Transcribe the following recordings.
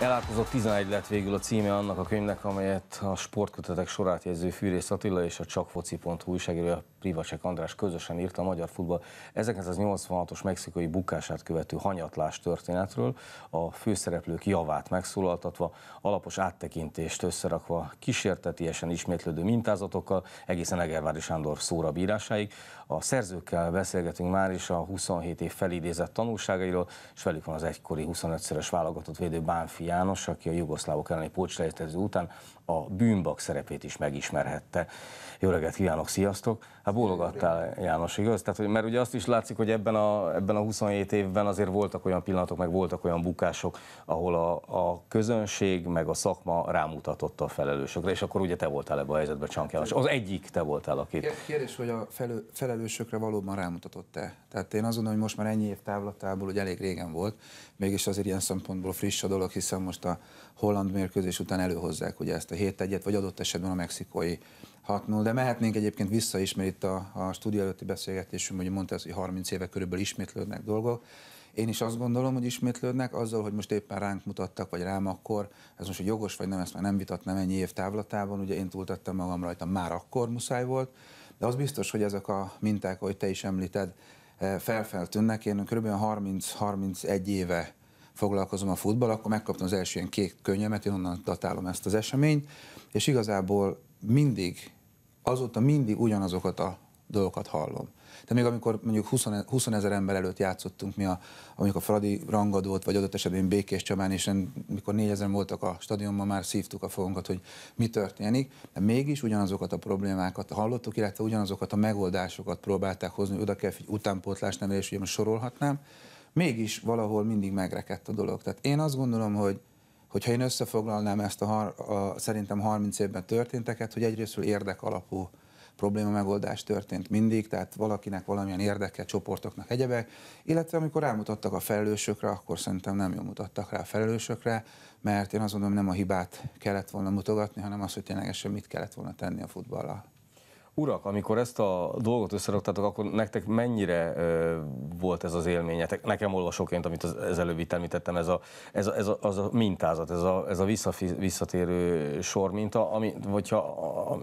Elátkozott 11 lett végül a címe annak a könyvnek, amelyet a sportkötetek sorát jegyző Fűrész Attila és a csakfoci.hu újságírója Privacek András közösen írta a magyar futball 1986-os mexikai bukását követő hanyatlás történetről, a főszereplők javát megszólaltatva, alapos áttekintést összerakva, kísértetiesen ismétlődő mintázatokkal, egészen Egervári Sándor szóra bírásáig. A szerzőkkel beszélgetünk már is a 27 év felidézett tanulságairól, és velük van az egykori 25-szeres válogatott védő Bánfi János, aki a jugoszlávok elleni pócslejtező után a bűnbak szerepét is megismerhette. Jó reggelt kívánok, sziasztok! Hát bólogattál, János, igaz? Tehát, hogy, mert ugye azt is látszik, hogy ebben a, ebben a 27 évben azért voltak olyan pillanatok, meg voltak olyan bukások, ahol a, a közönség, meg a szakma rámutatott a felelősökre, és akkor ugye te voltál ebben a helyzetben, Csank János. Az egyik te voltál, aki. Kérdés, hogy a felő, felelősökre valóban rámutatott-e? Tehát én azt gondolom, hogy most már ennyi év távlatából, hogy elég régen volt, mégis azért ilyen szempontból friss a dolog, hiszen most a holland mérkőzés után előhozzák ugye ezt a hét egyet, vagy adott esetben a mexikói 6-0, de mehetnénk egyébként vissza is, mert itt a, a stúdió előtti beszélgetésünk, hogy mondta hogy 30 éve körülbelül ismétlődnek dolgok. Én is azt gondolom, hogy ismétlődnek azzal, hogy most éppen ránk mutattak, vagy rám akkor, ez most hogy jogos vagy nem, ezt már nem vitatnám ennyi év távlatában, ugye én túltattam magam rajta, már akkor muszáj volt, de az biztos, hogy ezek a minták, ahogy te is említed, eh, felfeltűnnek. Én kb. 30-31 éve foglalkozom a futball, akkor megkaptam az első ilyen kék könyvemet, én onnan datálom ezt az eseményt, és igazából mindig azóta mindig ugyanazokat a dolgokat hallom. De még amikor mondjuk 20, 20 ezer ember előtt játszottunk mi a, a Fradi rangadót, vagy adott esetben Békés Csabán, és en, mikor 4 ezer voltak a stadionban, már szívtuk a fogunkat, hogy mi történik, de mégis ugyanazokat a problémákat hallottuk, illetve ugyanazokat a megoldásokat próbálták hozni, oda kell, hogy utánpótlás nevelés, ugye most sorolhatnám, mégis valahol mindig megrekedt a dolog. Tehát én azt gondolom, hogy Hogyha én összefoglalnám ezt a, har, a szerintem 30 évben történteket, hogy egyrésztről érdek alapú probléma megoldás történt mindig, tehát valakinek valamilyen érdeke, csoportoknak egyebek, illetve amikor rámutattak a felelősökre, akkor szerintem nem jól mutattak rá a felelősökre, mert én azt gondolom, nem a hibát kellett volna mutogatni, hanem azt, hogy ténylegesen mit kellett volna tenni a futballal. Urak, amikor ezt a dolgot összeraktátok, akkor nektek mennyire ö, volt ez az élményetek? Nekem olvasóként, amit az, előbb itt említettem, ez a, ez, a, ez a, az a mintázat, ez a, ez a vissza, visszatérő sor minta, ami, hogyha,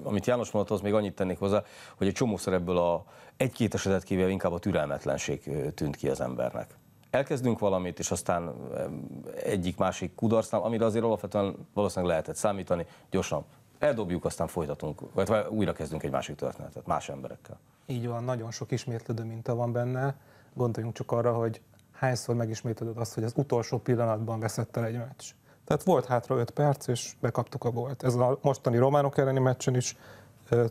amit János mondott, az még annyit tennék hozzá, hogy egy csomószor ebből a egy-két esetet kivéve inkább a türelmetlenség tűnt ki az embernek elkezdünk valamit, és aztán egyik-másik kudarcnál, amire azért alapvetően valószínűleg lehetett számítani, gyorsan eldobjuk, aztán folytatunk, vagy hát újra kezdünk egy másik történetet, más emberekkel. Így van, nagyon sok ismétlődő minta van benne. Gondoljunk csak arra, hogy hányszor megismétlődött azt, hogy az utolsó pillanatban veszett el egy meccs. Tehát volt hátra 5 perc, és bekaptuk a gólt. Ez a mostani románok elleni meccsen is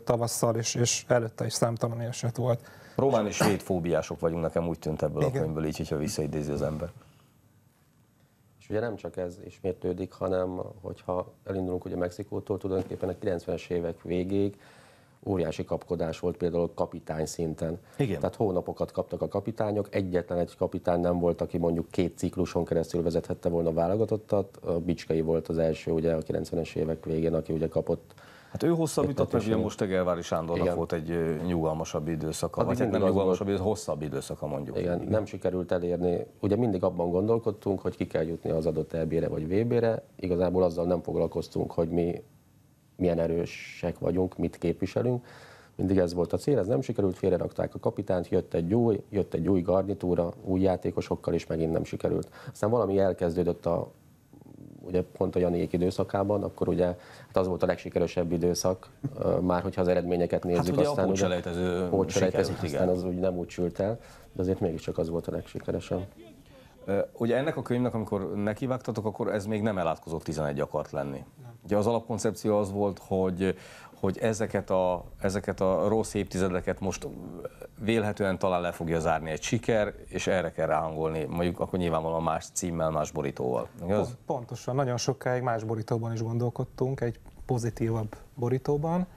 tavasszal, és, és előtte is számtalan eset volt. Román és svéd fóbiások vagyunk, nekem úgy tűnt ebből Igen. a könyvből, így, hogyha visszaidézi az ember. És ugye nem csak ez ismétlődik, hanem hogyha elindulunk ugye Mexikótól, tulajdonképpen a 90-es évek végéig óriási kapkodás volt például kapitány szinten. Igen. Tehát hónapokat kaptak a kapitányok, egyetlen egy kapitány nem volt, aki mondjuk két cikluson keresztül vezethette volna a válogatottat. A Bicskei volt az első ugye a 90-es évek végén, aki ugye kapott Hát ő hosszabbított, meg ugye most Tegelvári Sándornak Igen. volt egy nyugalmasabb időszaka, hát vagy hát nem nyugalmasabb, ez hosszabb időszaka mondjuk. Igen, Igen, nem sikerült elérni. Ugye mindig abban gondolkodtunk, hogy ki kell jutni az adott EB-re vagy VB-re. Igazából azzal nem foglalkoztunk, hogy mi milyen erősek vagyunk, mit képviselünk. Mindig ez volt a cél, ez nem sikerült, félrerakták a kapitányt, jött egy új, jött egy új garnitúra, új játékosokkal, és megint nem sikerült. Aztán valami elkezdődött a ugye pont a Janiék időszakában, akkor ugye hát az volt a legsikeresebb időszak, már hogyha az eredményeket nézzük, hát ugye aztán a pótselejtező pótselejtező, aztán az úgy nem úgy sült el, de azért mégiscsak az volt a legsikeresebb. Ugye ennek a könyvnek, amikor nekivágtatok, akkor ez még nem elátkozott 11 akart lenni. Ugye az alapkoncepció az volt, hogy hogy ezeket a, ezeket a rossz évtizedeket most vélhetően talán le fogja zárni egy siker, és erre kell ráhangolni, mondjuk akkor nyilvánvalóan más címmel, más borítóval. Igaz? Pontosan, nagyon sokáig más borítóban is gondolkodtunk, egy pozitívabb borítóban,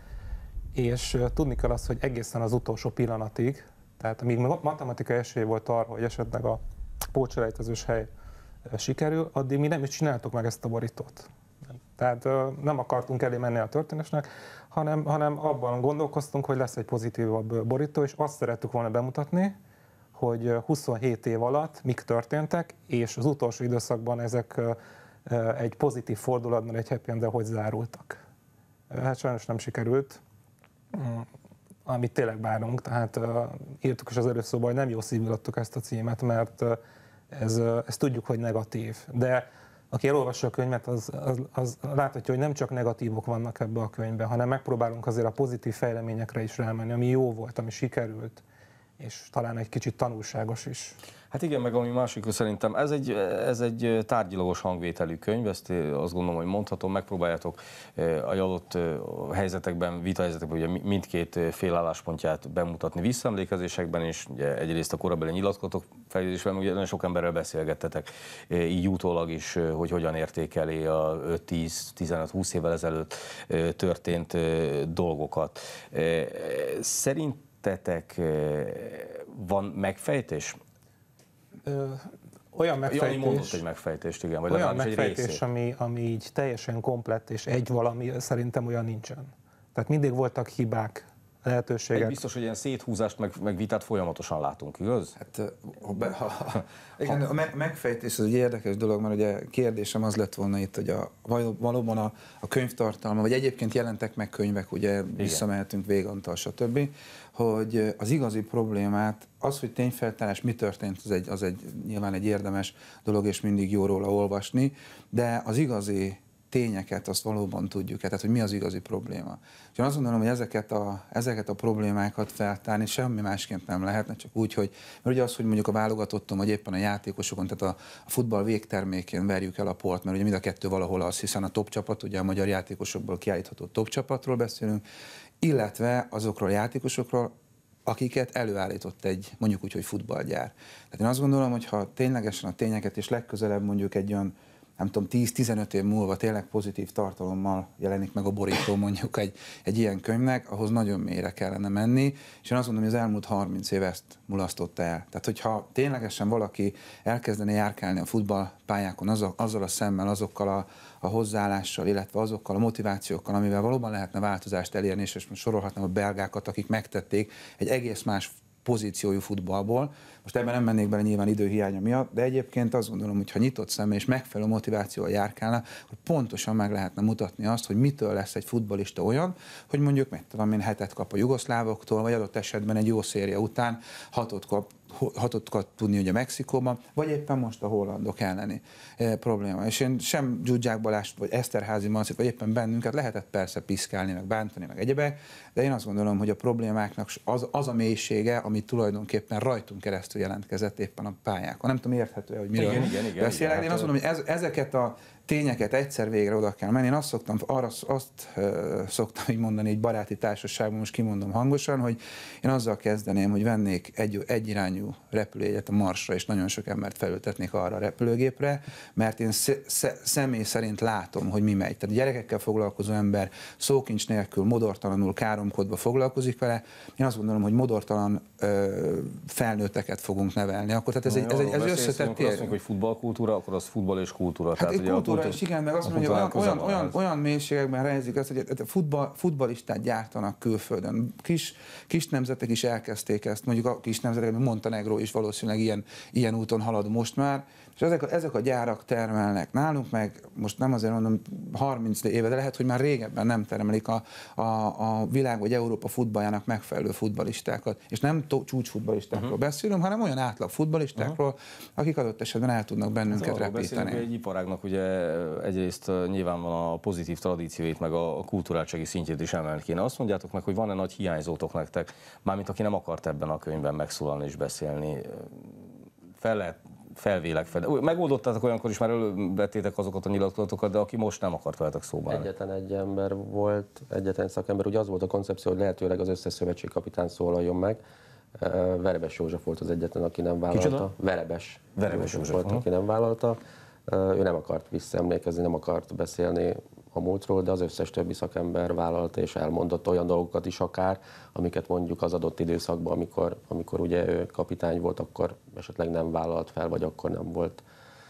és tudni kell azt, hogy egészen az utolsó pillanatig, tehát amíg matematika esély volt arra, hogy esetleg a pócselejtezős hely sikerül, addig mi nem is csináltuk meg ezt a borítót. Tehát nem akartunk elé menni a történésnek, hanem, hanem abban gondolkoztunk, hogy lesz egy pozitívabb borító, és azt szerettük volna bemutatni, hogy 27 év alatt mik történtek, és az utolsó időszakban ezek egy pozitív fordulatban, egy happy de hogy zárultak. Hát sajnos nem sikerült, mm, amit tényleg várunk, tehát írtuk is az előszóban, hogy nem jó szívül adtuk ezt a címet, mert ez, ez tudjuk, hogy negatív, de aki elolvassa a könyvet, az, az, az láthatja, hogy nem csak negatívok vannak ebbe a könyvben, hanem megpróbálunk azért a pozitív fejleményekre is rámenni, ami jó volt, ami sikerült, és talán egy kicsit tanulságos is. Hát igen, meg ami másik, szerintem ez egy, ez egy tárgyilagos hangvételű könyv, ezt azt gondolom, hogy mondhatom, megpróbáljátok a eh, adott eh, helyzetekben, vitahelyzetekben ugye mindkét eh, fél álláspontját bemutatni visszaemlékezésekben, és ugye egyrészt a korabeli nyilatkozatok fejlődésben, ugye nagyon sok emberrel beszélgettetek, így utólag is, hogy hogyan értékeli a 5-10-15-20 évvel ezelőtt történt dolgokat. Szerint tettetek, van megfejtés? Ö, olyan megfejtés, Jani mondott egy megfejtést, igen, vagy olyan megfejtés, ami, ami így teljesen komplett és egy valami, szerintem olyan nincsen. Tehát mindig voltak hibák, lehetőségek. Egy biztos, hogy ilyen széthúzást, meg, meg vitát folyamatosan látunk, igaz? Hát, ha ha, ha, igen, ha. a megfejtés az egy érdekes dolog, mert ugye kérdésem az lett volna itt, hogy a, valóban a, a könyvtartalma, vagy egyébként jelentek meg könyvek, ugye igen. visszamehetünk végantal, stb., hogy az igazi problémát, az, hogy tényfeltárás mi történt, az egy, az egy nyilván egy érdemes dolog, és mindig jó róla olvasni, de az igazi tényeket azt valóban tudjuk-e, tehát hogy mi az igazi probléma. És én azt gondolom, hogy ezeket a, ezeket a problémákat feltárni semmi másként nem lehetne, csak úgy, hogy mert ugye az, hogy mondjuk a válogatottom, vagy éppen a játékosokon, tehát a, a futball végtermékén verjük el a port, mert ugye mind a kettő valahol az, hiszen a top csapat, ugye a magyar játékosokból kiállítható top csapatról beszélünk, illetve azokról a játékosokról, akiket előállított egy, mondjuk úgy, hogy futballgyár. Tehát én azt gondolom, hogy ha ténylegesen a tényeket és legközelebb mondjuk egy olyan nem tudom, 10-15 év múlva tényleg pozitív tartalommal jelenik meg a borító mondjuk egy, egy ilyen könyvnek, ahhoz nagyon mélyre kellene menni, és én azt mondom, hogy az elmúlt 30 év ezt mulasztotta el. Tehát, hogyha ténylegesen valaki elkezdene járkálni a futballpályákon azzal, azzal a szemmel, azokkal a, a hozzáállással, illetve azokkal a motivációkkal, amivel valóban lehetne változást elérni, és most sorolhatnám a belgákat, akik megtették, egy egész más pozíciójú futballból. Most ebben nem mennék bele nyilván időhiánya miatt, de egyébként azt gondolom, hogy ha nyitott szem és megfelelő motivációval járkálna, akkor pontosan meg lehetne mutatni azt, hogy mitől lesz egy futbalista olyan, hogy mondjuk, mit tudom én, hetet kap a jugoszlávoktól, vagy adott esetben egy jó széria után hatot kap hatottkat tudni ugye Mexikóban, vagy éppen most a hollandok elleni e, probléma. És én sem Gyugyák Balást, vagy Eszterházi Mancik, vagy éppen bennünket lehetett persze piszkálni, meg bántani, meg egyebek, de én azt gondolom, hogy a problémáknak az, az a mélysége, ami tulajdonképpen rajtunk keresztül jelentkezett éppen a pályákon. Nem tudom, érthető -e, hogy miről igen, igen, igen, beszélek. Igen, én hát, azt mondom, hogy ez, ezeket a tényeket egyszer végre oda kell menni. Én azt szoktam, arra, azt szoktam így mondani egy baráti társaságban, most kimondom hangosan, hogy én azzal kezdeném, hogy vennék egy, egyirányú repülőjegyet a Marsra, és nagyon sok embert felültetnék arra a repülőgépre, mert én sz, sz, személy szerint látom, hogy mi megy. Tehát gyerekekkel foglalkozó ember szókincs nélkül, modortalanul, káromkodva foglalkozik vele. Én azt gondolom, hogy modortalan ö, felnőtteket fogunk nevelni. Akkor, tehát ez, Na, egy, ez, jó, egy, ez összetett. Akkor azt mondjuk, hogy futballkultúra, akkor az futball és kultúra. Hát tehát, kultúra, is, igen, meg azt mondja, hogy olyan, olyan, olyan, olyan mélységekben rejzik ezt, hogy futball, futballistát gyártanak külföldön. Kis, kis nemzetek is elkezdték ezt, mondjuk a kis nemzetek, Montenegro is valószínűleg ilyen, ilyen úton halad most már, és ezek, a, ezek a gyárak termelnek. Nálunk meg, most nem azért mondom 30 éve, de lehet, hogy már régebben nem termelik a, a, a világ vagy Európa futballjának megfelelő futbalistákat. És nem csúcs futbalistákról uh-huh. Mhm. beszélünk, hanem olyan átlag futbalistákról, uh-huh. akik adott esetben el tudnak bennünket szóval repíteni. Egy iparágnak ugye eh, egyrészt eh, van a pozitív tradícióit, meg a, a kulturáltsági szintjét is emelni kéne. Azt mondjátok meg, hogy van-e nagy hiányzótok nektek, mármint aki nem akart ebben a könyvben megszólalni és beszélni eh, fel lehet felvélek fel. Megoldottátok olyankor is, már elővettétek azokat a nyilatkozatokat, de aki most nem akart veletek szóba. Egyetlen egy ember volt, egyetlen szakember, ugye az volt a koncepció, hogy lehetőleg az összes kapitán szólaljon meg. Verebes József volt az egyetlen, aki nem vállalta. Kicsoda? Verebes. Verebes József, József volt, aki nem vállalta. Ő nem akart visszaemlékezni, nem akart beszélni a múltról, de az összes többi szakember vállalta és elmondott olyan dolgokat is akár, amiket mondjuk az adott időszakban, amikor, amikor ugye ő kapitány volt, akkor esetleg nem vállalt fel, vagy akkor nem volt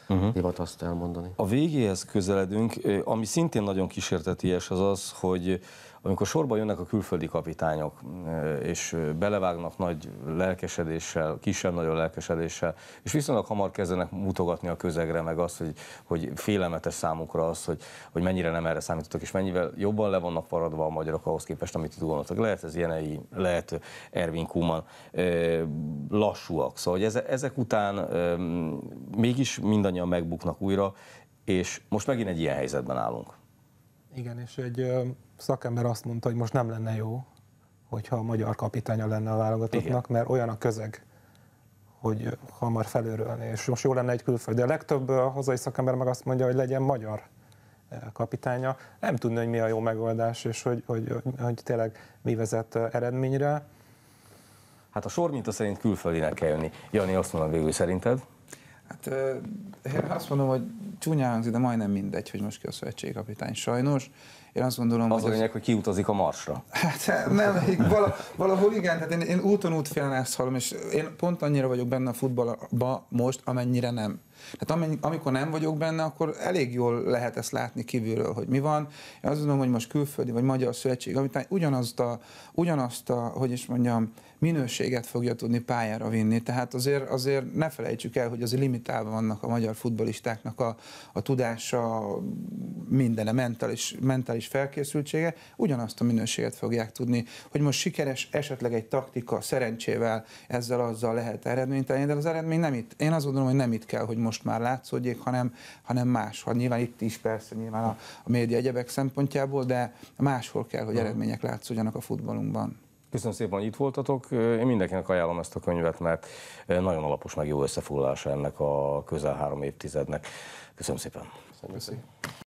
uh-huh. hivat azt elmondani. A végéhez közeledünk, ami szintén nagyon kísérteties az az, hogy amikor sorba jönnek a külföldi kapitányok, mm, és belevágnak nagy lelkesedéssel, kisebb-nagyobb lelkesedéssel, és viszonylag hamar kezdenek mutogatni a közegre, meg azt, hogy, hogy félelmetes számukra az, hogy, hogy mennyire nem erre számítottak, és mennyivel jobban le vannak paradva a magyarok ahhoz képest, amit itt gondoltak. Lehet ez jenei lehet Ervin Kuman, lassúak. Szóval hogy ezek után mégis mindannyian megbuknak újra, és most megint egy ilyen helyzetben állunk. Igen, és egy szakember azt mondta, hogy most nem lenne jó, hogyha a magyar kapitánya lenne a válogatottnak, Igen. mert olyan a közeg, hogy hamar felőrölni, és most jó lenne egy külföldi. A legtöbb a hazai szakember meg azt mondja, hogy legyen magyar kapitánya. Nem tudni, hogy mi a jó megoldás, és hogy, hogy, hogy, hogy tényleg mi vezet eredményre. Hát a sor a szerint külföldinek kell jönni. Jani, azt mondom végül szerinted? Hát én azt mondom, hogy csúnya hangzik, de majdnem mindegy, hogy most ki a szövetségkapitány. Sajnos. Én azt gondolom, az hogy... Az lényeg, hogy kiutazik a Marsra. Hát nem, vala, valahol igen, tehát én, én úton útfélen ezt hallom, és én pont annyira vagyok benne a futballba most, amennyire nem. Tehát amennyi, amikor nem vagyok benne, akkor elég jól lehet ezt látni kívülről, hogy mi van. Én azt gondolom, hogy most külföldi vagy magyar szövetség, amit ugyanazt a, ugyanazt a hogy is mondjam, minőséget fogja tudni pályára vinni. Tehát azért, azért ne felejtsük el, hogy az limitálva vannak a magyar futbolistáknak a, a tudása, a mentális, mentális felkészültsége, ugyanazt a minőséget fogják tudni. Hogy most sikeres esetleg egy taktika szerencsével ezzel azzal lehet eredményt elérni, de az eredmény nem itt. Én azt gondolom, hogy nem itt kell, hogy most már látszódjék, hanem, hanem máshol. Nyilván itt is persze, nyilván a, a média egyebek szempontjából, de máshol kell, hogy eredmények látszódjanak a futballunkban. Köszönöm szépen, hogy itt voltatok. Én mindenkinek ajánlom ezt a könyvet, mert nagyon alapos, meg jó összefoglalása ennek a közel három évtizednek. Köszönöm szépen. Köszönöm. Köszönöm.